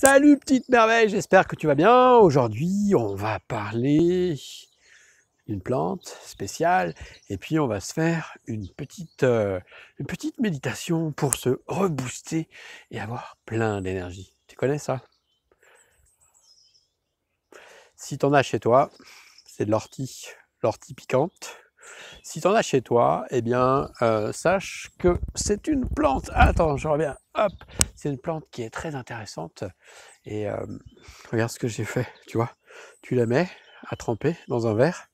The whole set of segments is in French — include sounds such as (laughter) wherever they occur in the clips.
Salut petite merveille, j'espère que tu vas bien. Aujourd'hui, on va parler d'une plante spéciale et puis on va se faire une petite, euh, petite méditation pour se rebooster et avoir plein d'énergie. Tu connais ça Si tu en as chez toi, c'est de l'ortie, l'ortie piquante. Si tu en as chez toi, eh bien, euh, sache que c'est une plante. Ah, attends, je reviens. Hop, c'est une plante qui est très intéressante. Et euh, regarde ce que j'ai fait, tu vois. Tu la mets à tremper dans un verre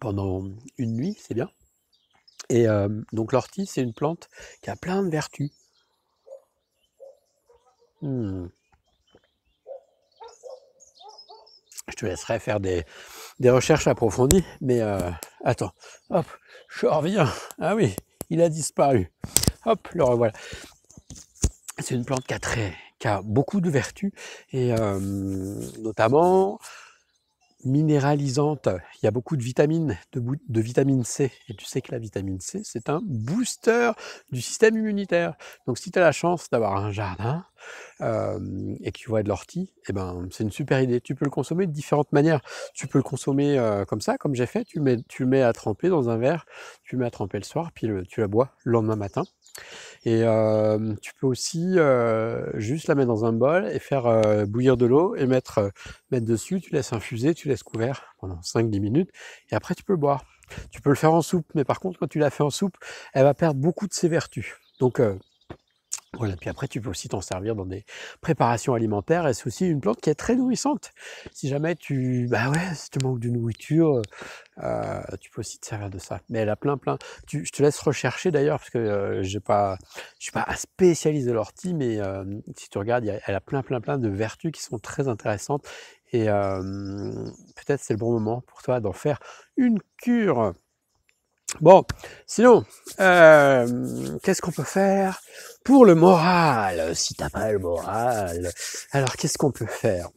pendant une nuit, c'est bien. Et euh, donc l'ortie, c'est une plante qui a plein de vertus. Hmm. Je te laisserai faire des, recherches approfondies, mais euh, attends, hop, je reviens. Ah oui, il a disparu. Hop, le revoilà. C'est une plante qui a, très, qui a beaucoup de vertus, et euh, notamment minéralisante. Il y a beaucoup de vitamines, de, de vitamine C. Et tu sais que la vitamine C, c'est un booster du système immunitaire. Donc si tu as la chance d'avoir un jardin euh, et que tu vois de l'ortie, eh ben, c'est une super idée. Tu peux le consommer de différentes manières. Tu peux le consommer euh, comme ça, comme j'ai fait. Tu, mets, tu mets à tremper dans un verre, tu le mets à tremper le soir, puis tu la bois le lendemain matin. Et tu peux aussi juste la mettre dans un bol et faire bouillir de l'eau et mettre, mettre dessus. Tu laisses infuser, tu laisses couvert pendant 5 dix minutes et après tu peux boire. Tu peux le faire en soupe, mais par contre, quand tu la fais en soupe, elle va perdre beaucoup de ses vertus. Donc, voilà, puis après, tu peux aussi t'en servir dans des préparations alimentaires. Et c'est aussi une plante qui est très nourrissante. Si jamais tu, bah ouais, si tu manques de nourriture, euh, euh, tu peux aussi te servir de ça. Mais elle a plein, plein. Tu, je te laisse rechercher d'ailleurs, parce que je euh, j'ai pas, suis pas un spécialiste de l'ortie, mais si tu regardes, elle a plein, plein, plein de vertus qui sont très intéressantes. Et peut-être c'est le bon moment pour toi d'en faire une cure. Bon, sinon, euh, qu'est-ce qu'on peut faire pour le moral Si t'as pas le moral, alors qu'est-ce qu'on peut faire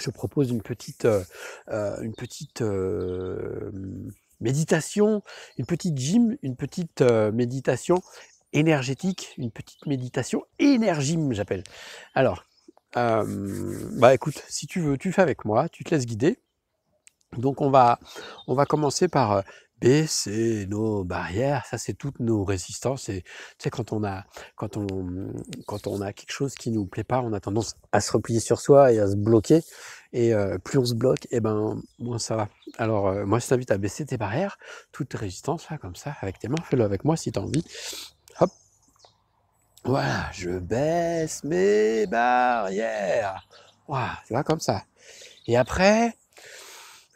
Je propose une petite, euh, euh, une petite méditation, une petite gym, une petite méditation énergétique, une petite méditation énergime, j'appelle. Alors, bah écoute, si tu veux, tu fais avec moi, tu te laisses guider. Donc on va, on va commencer par baisser nos barrières, ça c'est toutes nos résistances. Et tu sais, quand on a, quand on, quand on a quelque chose qui nous plaît pas, on a tendance à se replier sur soi et à se bloquer. Et euh, plus on se bloque, et eh ben moins ça va. Alors euh, moi, je t'invite à baisser tes barrières, toutes tes résistances là, comme ça, avec tes mains, fais-le avec moi si tu as envie. Hop. Voilà, je baisse mes barrières. Voilà, tu vois, comme ça. Et après,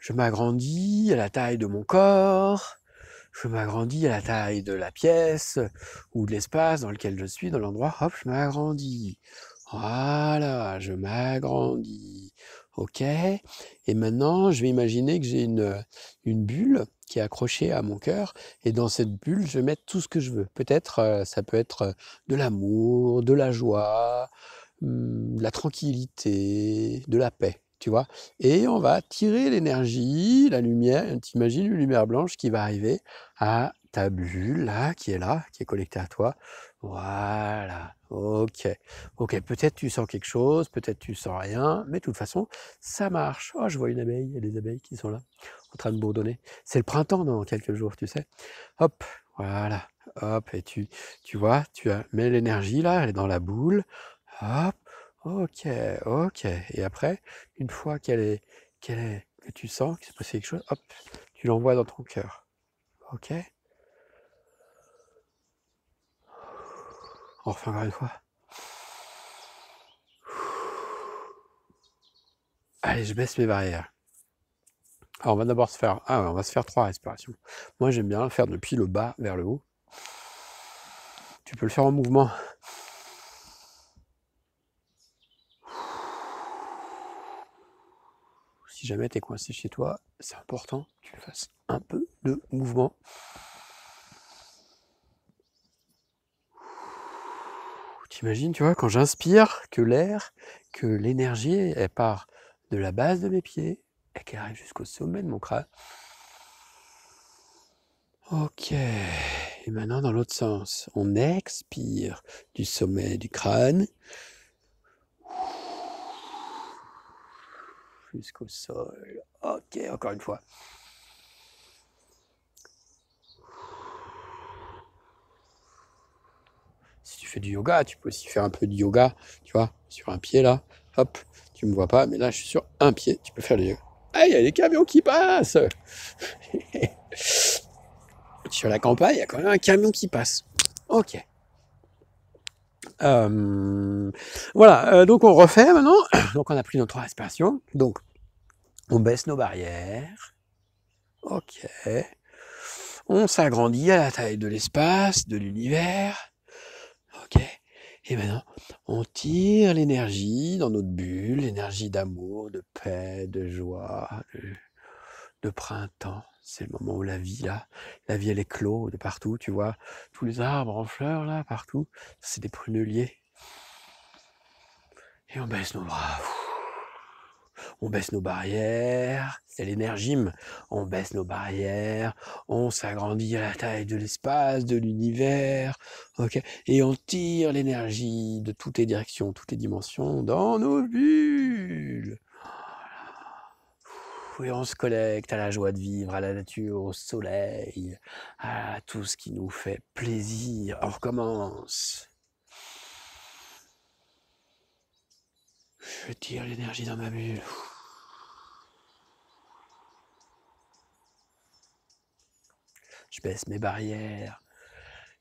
je m'agrandis à la taille de mon corps, je m'agrandis à la taille de la pièce ou de l'espace dans lequel je suis, dans l'endroit, hop, je m'agrandis. Voilà, je m'agrandis. OK Et maintenant, je vais imaginer que j'ai une, bulle qui est accrochée à mon cœur. Et dans cette bulle, je vais mettre tout ce que je veux. Peut-être, euh, ça peut être euh, de l'amour, de la joie, hmm, de la tranquillité, de la paix tu vois. Et on va tirer l'énergie, la lumière, t'imagines une lumière blanche qui va arriver à ta bulle, là, qui est là, qui est collectée à toi. Voilà, ok. Ok, peut-être tu sens quelque chose, peut-être tu sens rien, mais de toute façon, ça marche. Oh, je vois une abeille, il y a des abeilles qui sont là, en train de bourdonner. C'est le printemps dans quelques jours, tu sais. Hop, voilà, hop, et tu, tu vois, tu mets l'énergie là, elle est dans la boule. Hop, Ok, ok. Et après, une fois qu'elle est, qu'elle que tu sens qu'il se passé quelque chose, hop, tu l'envoies dans ton cœur. Ok On refait encore une fois. Allez, je baisse mes barrières. Alors, on va d'abord se faire. Ah, on va se faire trois respirations. Moi, j'aime bien faire depuis le bas vers le haut. Tu peux le faire en mouvement. jamais tu coincé chez toi, c'est important que tu fasses un peu de mouvement. T'imagines, tu vois, quand j'inspire, que l'air, que l'énergie, elle part de la base de mes pieds et qu'elle arrive jusqu'au sommet de mon crâne. Ok. Et maintenant, dans l'autre sens, on expire du sommet du crâne jusqu'au sol. Ok, encore une fois. Si tu fais du yoga, tu peux aussi faire un peu de yoga, tu vois, sur un pied là. Hop, tu me vois pas, mais là je suis sur un pied, tu peux faire du yoga. Ah, il y a des camions qui passent (laughs) Sur la campagne, il y a quand même un camion qui passe. Ok. Euh, voilà, euh, donc on refait maintenant. (coughs) Donc on a pris nos trois respirations. Donc on baisse nos barrières. Ok. On s'agrandit à la taille de l'espace, de l'univers. Ok. Et maintenant, on tire l'énergie dans notre bulle, l'énergie d'amour, de paix, de joie, de printemps. C'est le moment où la vie, là, la vie, elle éclot de partout, tu vois. Tous les arbres en fleurs, là, partout, c'est des pruneliers. Et on baisse nos bras. On baisse nos barrières, c'est l'énergie. On baisse nos barrières, on s'agrandit à la taille de l'espace, de l'univers, et on tire l'énergie de toutes les directions, toutes les dimensions dans nos bulles on se collecte à la joie de vivre, à la nature, au soleil, à tout ce qui nous fait plaisir. On recommence. Je tire l'énergie dans ma bulle. Je baisse mes barrières.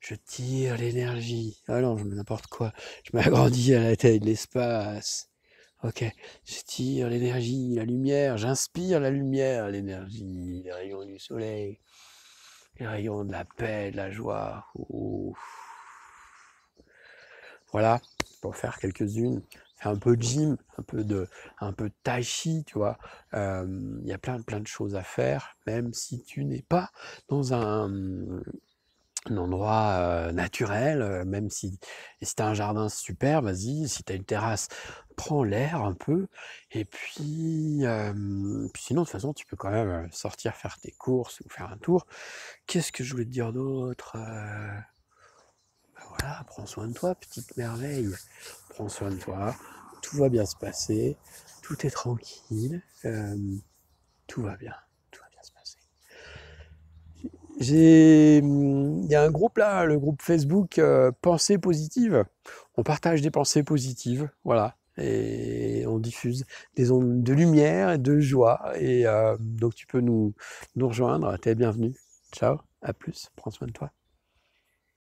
Je tire l'énergie. Ah je mets n'importe quoi. Je m'agrandis à la taille de l'espace. Ok, j'étire l'énergie, la lumière, j'inspire la lumière, l'énergie, les rayons du soleil, les rayons de la paix, de la joie. Voilà, pour faire quelques-unes. Faire un peu de gym, un peu de, un peu de tai chi, tu vois. Euh, il y a plein, plein de choses à faire, même si tu n'es pas dans un, un endroit naturel, même si, si un jardin super, vas-y, si tu as une terrasse, prends l'air un peu. Et puis, sinon, de toute façon, tu peux quand même sortir faire tes courses ou faire un tour. Qu'est-ce que je voulais te dire d'autre bah Voilà, prends soin de toi, petite merveille. Prends soin de toi, tout va bien se passer, tout est tranquille, tout va bien. Hum, il y a un groupe là, le groupe Facebook euh, Pensées positives. On partage des pensées positives, voilà, et on diffuse des ondes de lumière et de joie. Et euh, donc tu peux nous, nous rejoindre. es bienvenue. Ciao, à plus. Prends soin de toi.